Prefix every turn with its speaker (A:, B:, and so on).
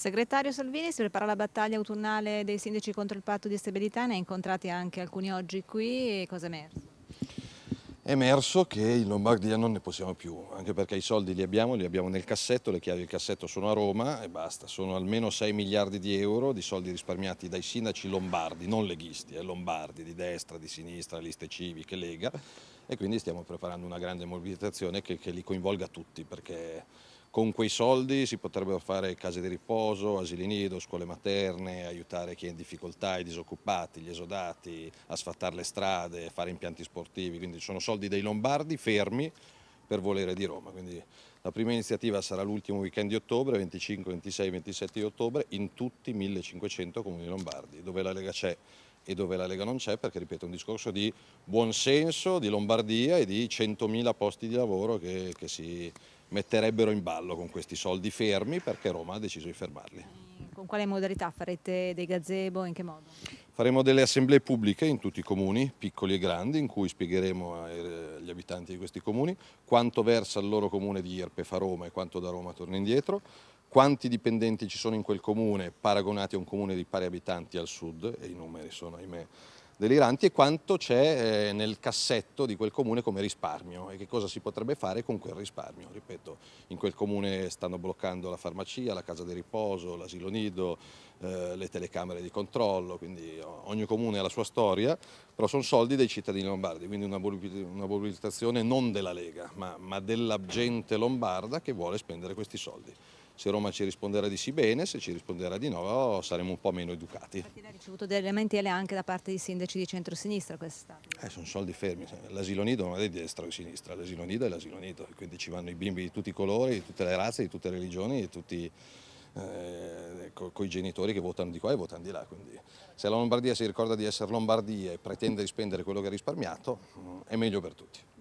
A: Segretario Salvini, si prepara la battaglia autunnale dei sindaci contro il patto di stabilità, ne ha incontrati anche alcuni oggi qui, e cosa è emerso?
B: È emerso che in Lombardia non ne possiamo più, anche perché i soldi li abbiamo, li abbiamo nel cassetto, le chiavi del cassetto sono a Roma e basta, sono almeno 6 miliardi di euro di soldi risparmiati dai sindaci lombardi, non leghisti, eh, lombardi di destra, di sinistra, liste civiche, Lega e quindi stiamo preparando una grande mobilitazione che, che li coinvolga tutti perché con quei soldi si potrebbero fare case di riposo, asili nido, scuole materne, aiutare chi è in difficoltà, i disoccupati, gli esodati, a sfattare le strade, fare impianti sportivi, quindi sono soldi dei lombardi fermi per volere di Roma. Quindi la prima iniziativa sarà l'ultimo weekend di ottobre, 25, 26, 27 di ottobre, in tutti 1500 comuni lombardi, dove la Lega c'è e dove la Lega non c'è, perché ripeto è un discorso di buonsenso, di Lombardia e di 100.000 posti di lavoro che, che si metterebbero in ballo con questi soldi fermi perché Roma ha deciso di fermarli.
A: Con quale modalità farete dei gazebo? In che modo?
B: Faremo delle assemblee pubbliche in tutti i comuni, piccoli e grandi, in cui spiegheremo agli eh, abitanti di questi comuni quanto versa il loro comune di IRPEF a Roma e quanto da Roma torna indietro, quanti dipendenti ci sono in quel comune paragonati a un comune di pari abitanti al sud, e i numeri sono ahimè deliranti e quanto c'è eh, nel cassetto di quel comune come risparmio e che cosa si potrebbe fare con quel risparmio. Ripeto, in quel comune stanno bloccando la farmacia, la casa di riposo, l'asilo nido, eh, le telecamere di controllo, quindi ogni comune ha la sua storia, però sono soldi dei cittadini lombardi, quindi una, una mobilitazione non della Lega, ma, ma della gente lombarda che vuole spendere questi soldi. Se Roma ci risponderà di sì bene, se ci risponderà di no saremo un po' meno educati. Infatti
A: lei ha ricevuto delle lamentele anche da parte dei sindaci di centrosinistra quest'estate.
B: Eh, sono soldi fermi, l'asilo nido non è di destra o di sinistra, l'asilo nido è l'asilo nido, quindi ci vanno i bimbi di tutti i colori, di tutte le razze, di tutte le religioni, di tutti... Eh, con ecco, co i genitori che votano di qua e votano di là. Quindi se la Lombardia si ricorda di essere Lombardia e pretende di spendere quello che ha risparmiato, mm, è meglio per tutti.